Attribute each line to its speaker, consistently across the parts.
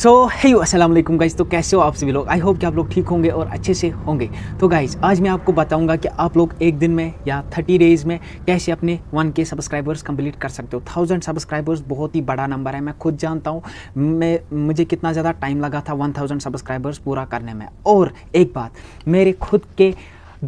Speaker 1: सो है असलम गाइज तो कैसे हो आप सभी लोग आई होप कि आप लोग ठीक होंगे और अच्छे से होंगे तो गाइज आज मैं आपको बताऊंगा कि आप लोग एक दिन में या थर्टी डेज़ में कैसे अपने वन के सब्सक्राइबर्स कंप्लीट कर सकते हो थाउजेंड सब्सक्राइबर्स बहुत ही बड़ा नंबर है मैं खुद जानता हूँ मैं मुझे कितना ज़्यादा टाइम लगा था वन थाउजेंड सब्सक्राइबर्स पूरा करने में और एक बात मेरे खुद के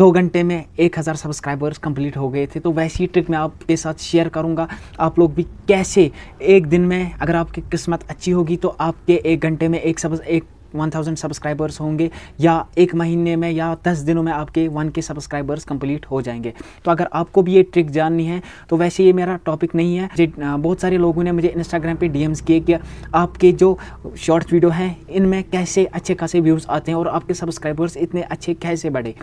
Speaker 1: दो घंटे में एक हज़ार सब्सक्राइबर्स कंप्लीट हो गए थे तो वैसी ट्रिक मैं आपके साथ शेयर करूँगा आप लोग भी कैसे एक दिन में अगर आपकी किस्मत अच्छी होगी तो आपके एक घंटे में एक सब एक वन थाउजेंड सब्सक्राइबर्स होंगे या एक महीने में या दस दिनों में आपके वन के सब्सक्राइबर्स कंप्लीट हो जाएंगे तो अगर आपको भी ये ट्रिक जाननी है तो वैसे ये मेरा टॉपिक नहीं है बहुत सारे लोगों ने मुझे इंस्टाग्राम पे डीएम्स किए कि आपके जो शॉर्ट्स वीडियो हैं इनमें कैसे अच्छे खासे व्यूज़ आते हैं और आपके सब्सक्राइबर्स इतने अच्छे कैसे बढ़े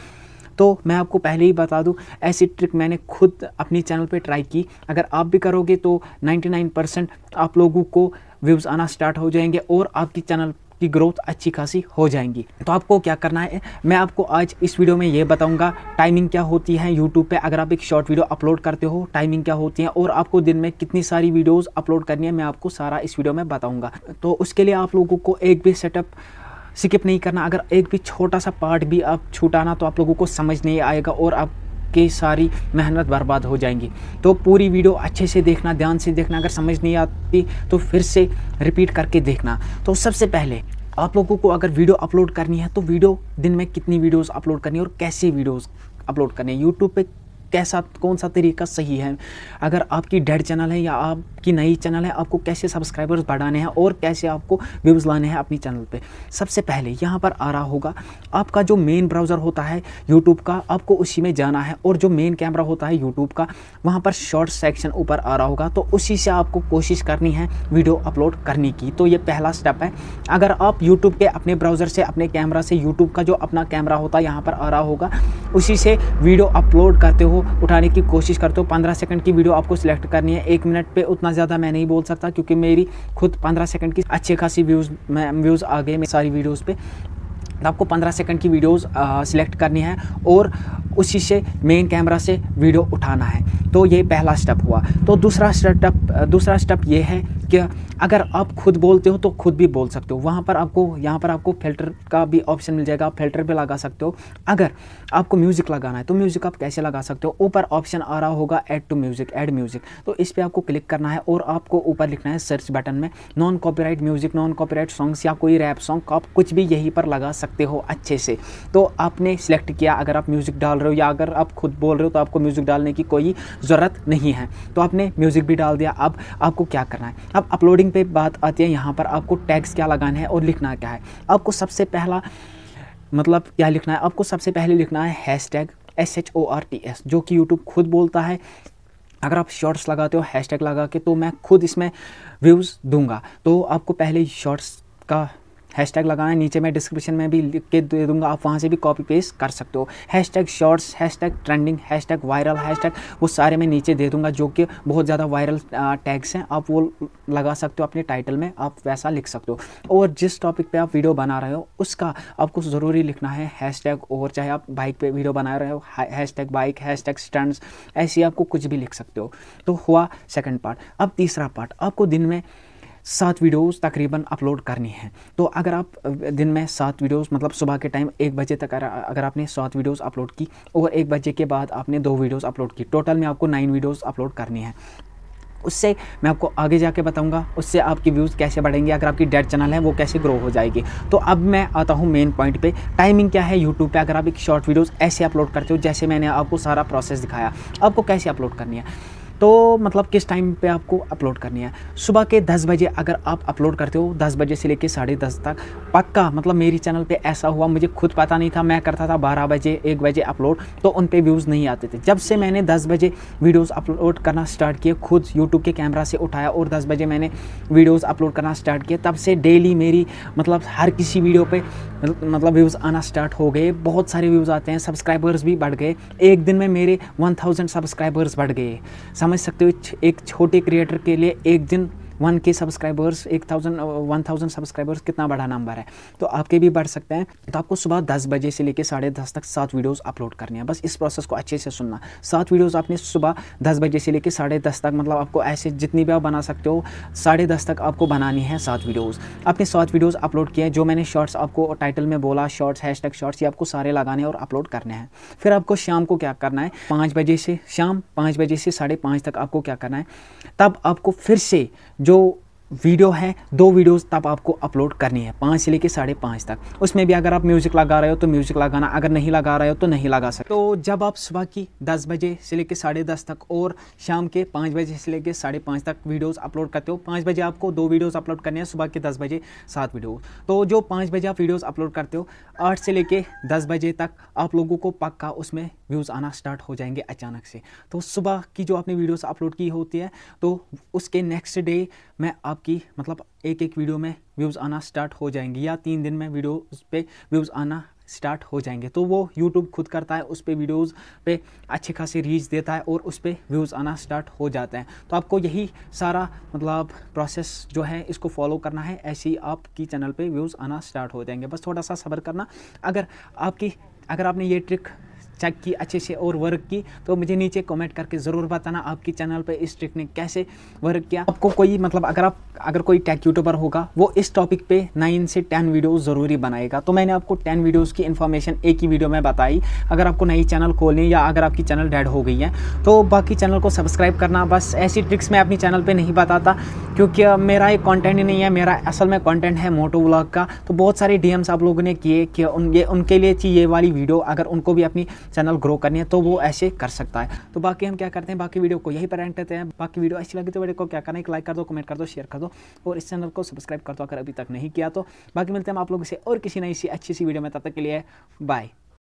Speaker 1: तो मैं आपको पहले ही बता दूं ऐसी ट्रिक मैंने खुद अपने चैनल पे ट्राई की अगर आप भी करोगे तो 99 परसेंट आप लोगों को व्यूज़ आना स्टार्ट हो जाएंगे और आपकी चैनल की ग्रोथ अच्छी खासी हो जाएंगी तो आपको क्या करना है मैं आपको आज इस वीडियो में ये बताऊंगा टाइमिंग क्या होती है यूट्यूब पे अगर आप एक शॉर्ट वीडियो अपलोड करते हो टाइमिंग क्या होती है और आपको दिन में कितनी सारी वीडियोस अपलोड करनी है मैं आपको सारा इस वीडियो में बताऊंगा तो उसके लिए आप लोगों को एक भी सेटअप स्किप नहीं करना अगर एक भी छोटा सा पार्ट भी आप छूटाना तो आप लोगों को समझ नहीं आएगा और आप के सारी मेहनत बर्बाद हो जाएंगी तो पूरी वीडियो अच्छे से देखना ध्यान से देखना अगर समझ नहीं आती तो फिर से रिपीट करके देखना तो सबसे पहले आप लोगों को अगर वीडियो अपलोड करनी है तो वीडियो दिन में कितनी वीडियोस अपलोड करनी है और कैसे वीडियोस अपलोड करनी है यूट्यूब पे कैसा कौन सा तरीका सही है अगर आपकी डेड चैनल है या आपकी नई चैनल है आपको कैसे सब्सक्राइबर्स बढ़ाने हैं और कैसे आपको व्यूज़ लाने हैं अपनी चैनल पे सबसे पहले यहाँ पर आ रहा होगा आपका जो मेन ब्राउज़र होता है यूट्यूब का आपको उसी में जाना है और जो मेन कैमरा होता है यूट्यूब का वहाँ पर शॉर्ट सेक्शन ऊपर आ रहा होगा तो उसी से आपको कोशिश करनी है वीडियो अपलोड करने की तो ये पहला स्टेप है अगर आप यूट्यूब के अपने ब्राउज़र से अपने कैमरा से यूट्यूब का जो अपना कैमरा होता है यहाँ पर आ रहा होगा उसी से वीडियो अपलोड करते हो उठाने की कोशिश करते हो पंद्रह सेकंड की वीडियो आपको सिलेक्ट करनी है एक मिनट पे उतना ज़्यादा मैं नहीं बोल सकता क्योंकि मेरी खुद पंद्रह सेकंड की अच्छे खासी व्यूज़ व्यूज़ आ गए मेरी सारी वीडियोज़ पर तो आपको पंद्रह सेकंड की वीडियोस सिलेक्ट करनी है और उसी से मेन कैमरा से वीडियो उठाना है तो ये पहला स्टेप हुआ तो दूसरा स्टेप दूसरा स्टेप ये है क्या अगर आप खुद बोलते हो तो खुद भी बोल सकते हो वहाँ पर आपको यहाँ पर आपको फिल्टर का भी ऑप्शन मिल जाएगा आप फिल्टर भी लगा सकते हो अगर आपको म्यूज़िक लगाना है तो म्यूज़िक आप कैसे लगा सकते हो ऊपर ऑप्शन आ रहा होगा add to music add music तो इस पर आपको क्लिक करना है और आपको ऊपर लिखना है सर्च बटन में non copyright music non copyright songs या कोई रैप सॉन्ग आप कुछ भी यहीं पर लगा सकते हो अच्छे से तो आपने सेलेक्ट किया अगर आप म्यूज़िक डाल रहे हो या अगर आप खुद बोल रहे हो तो आपको म्यूज़िक डालने की कोई ज़रूरत नहीं है तो आपने म्यूज़िक भी डाल दिया अब आपको क्या करना है अब अपलोडिंग पे बात आती है यहाँ पर आपको टैग्स क्या लगाना है और लिखना क्या है आपको सबसे पहला मतलब क्या लिखना है आपको सबसे पहले लिखना है hash tag S H O R T S जो कि यूट्यूब खुद बोलता है अगर आप शॉर्ट्स लगाते हो हैश टैग लगा के तो मैं खुद इसमें व्यूज़ दूंगा तो आपको पहले शॉर्ट्स का हैश लगाना है नीचे मैं डिस्क्रिप्शन में भी लिख के दे दूंगा आप वहाँ से भी कॉपी पेस्ट कर सकते हो hash tag shorts hash tag trending hash tag viral hash tag वो सारे मैं नीचे दे दूंगा जो कि बहुत ज़्यादा वायरल टैग्स हैं आप वो लगा सकते हो अपने टाइटल में आप वैसा लिख सकते हो और जिस टॉपिक पर आप वीडियो बना रहे हो उसका आपको ज़रूरी लिखना है हैश टैग और चाहे आप बाइक पर वीडियो बना रहे हो hash tag bike hash tag stunts ऐसे आपको कुछ भी लिख सकते हो तो हुआ सेकेंड पार्ट अब तीसरा पार्ट आपको दिन में सात वीडियोस तकरीबन अपलोड करनी है तो अगर आप दिन में सात वीडियोस मतलब सुबह के टाइम एक बजे तक अगर आपने सात वीडियोस अपलोड की और एक बजे के बाद आपने दो वीडियोस अपलोड की टोटल में आपको नाइन वीडियोस अपलोड करनी है उससे मैं आपको आगे जाके बताऊंगा उससे आपकी व्यूज़ कैसे बढ़ेंगे अगर आपकी डेड चैनल है वो कैसे ग्रो हो जाएगी तो अब मैं आता हूँ मेन पॉइंट पे टाइमिंग क्या है यूट्यूब पे अगर आप एक शॉर्ट वीडियोस ऐसे अपलोड करते हो जैसे मैंने आपको सारा प्रोसेस दिखाया आपको कैसे अपलोड करनी है तो मतलब किस टाइम पे आपको अपलोड करनी है सुबह के 10 बजे अगर आप अपलोड करते हो 10 बजे से लेके साढ़े दस तक पक्का मतलब मेरी चैनल पे ऐसा हुआ मुझे खुद पता नहीं था मैं करता था 12 बजे एक बजे अपलोड तो उन पर व्यूज़ नहीं आते थे जब से मैंने दस बजे वीडियोज़ अपलोड करना स्टार्ट किए खुद यूट्यूब के कैमरा से उठाया और दस बजे मैंने वीडियोज़ अपलोड करना स्टार्ट किया तब से डेली मेरी मतलब हर किसी वीडियो पर मतलब व्यूज़ आना स्टार्ट हो गए बहुत सारे व्यूज़ आते हैं सब्सक्राइबर्स भी बढ़ गए एक दिन में मेरे 1000 सब्सक्राइबर्स बढ़ गए समझ सकते हो एक छोटे क्रिएटर के लिए एक दिन वन के सब्सक्राइबर्स एक थाउजेंड वन थाउजेंड सब्सक्राइबर्स कितना बड़ा नंबर है तो आपके भी बढ़ सकते हैं तो आपको सुबह दस बजे से लेकर साढ़े दस तक सात वीडियोज़ अपलोड करनी है बस इस प्रोसेस को अच्छे से सुनना सात वीडियोज़ आपने सुबह दस बजे से लेकर साढ़े दस तक मतलब आपको ऐसे जितनी भी आप बना सकते हो साढ़े दस तक आपको बनानी है सात वीडियोज़ आपने सात वीडियोज़ अपलोड किए जो मैंने शॉर्ट्स आपको टाइटल में बोला शॉर्ट्स हैश टैग शॉर्ट्स ये आपको सारे लगाने और अपलोड करने हैं फिर आपको शाम को क्या करना है पाँच बजे से शाम पाँच बजे से साढ़े पाँच तक आपको क्या करना है तब आपको फिर से जो जो वीडियो है दो वीडियोस तब आपको अपलोड करनी है पाँच से लेकर साढ़े पाँच तक उसमें भी अगर आप म्यूज़िक लगा रहे हो तो म्यूज़िक लगाना अगर नहीं लगा रहे हो तो नहीं लगा सकते तो जब आप सुबह की दस बजे से लेकर साढ़े दस तक और शाम के पाँच बजे से लेकर साढ़े पाँच तक वीडियोस अपलोड करते हो पाँच बजे आपको दो वीडियोज़ अपलोड करनी है सुबह के दस बजे सात वीडियो तो जो पाँच बजे आप वीडियोज़ अपलोड करते हो आठ से लेकर दस बजे तक आप लोगों को पक्का उसमें व्यूज़ आना स्टार्ट हो जाएंगे अचानक से तो सुबह की जो आपने वीडियोस अपलोड की होती है तो उसके नेक्स्ट डे मैं आपकी मतलब एक एक वीडियो में व्यूज़ आना स्टार्ट हो जाएंगी या तीन दिन में वीडियो उस पर व्यूज़ आना स्टार्ट हो जाएंगे तो वो यूट्यूब खुद करता है उस पर वीडियोज़ पे अच्छी खासी रीच देता है और उस पर व्यूज़ आना स्टार्ट हो जाते हैं तो आपको यही सारा मतलब प्रोसेस जो है इसको फॉलो करना है ऐसे ही आपकी चैनल पे व्यूज़ आना स्टार्ट हो जाएंगे बस थोड़ा सा सब्र करना अगर आपकी अगर आपने ये ट्रिक चेक की अच्छे से और वर्क की तो मुझे नीचे कमेंट करके ज़रूर बताना आपकी चैनल पर इस ट्रिक ने कैसे वर्क किया आपको कोई मतलब अगर आप अगर कोई टेक यूट्यूबर होगा वो इस टॉपिक पे नाइन से टेन वीडियो ज़रूरी बनाएगा तो मैंने आपको टेन वीडियोज़ की इन्फॉर्मेशन एक ही वीडियो में बताई अगर आपको नई चैनल खोलनी या अगर आपकी चैनल डेड हो गई है तो बाकी चैनल को सब्सक्राइब करना बस ऐसी ट्रिक्स मैं अपनी चैनल पर नहीं बताता क्योंकि मेरा ये कॉन्टेंट ही नहीं है मेरा असल में कॉन्टेंट है मोटो व्लॉग का तो बहुत सारे डी आप लोगों ने किए कि उन ये उनके लिए चाहिए वाली वीडियो अगर उनको भी अपनी चैनल ग्रो करनी है तो वो ऐसे कर सकता है तो बाकी हम क्या करते हैं बाकी वीडियो को यही पर एंड करते हैं बाकी वीडियो अच्छी लगी तो वीडियो को क्या करना है लाइक कर दो कमेंट कर दो शेयर कर दो और इस चैनल को सब्सक्राइब कर दो अगर अभी तक नहीं किया तो बाकी मिलते हैं आप लोगों से और किसी नई सी अच्छी सी वीडियो में तब तक के लिए बाय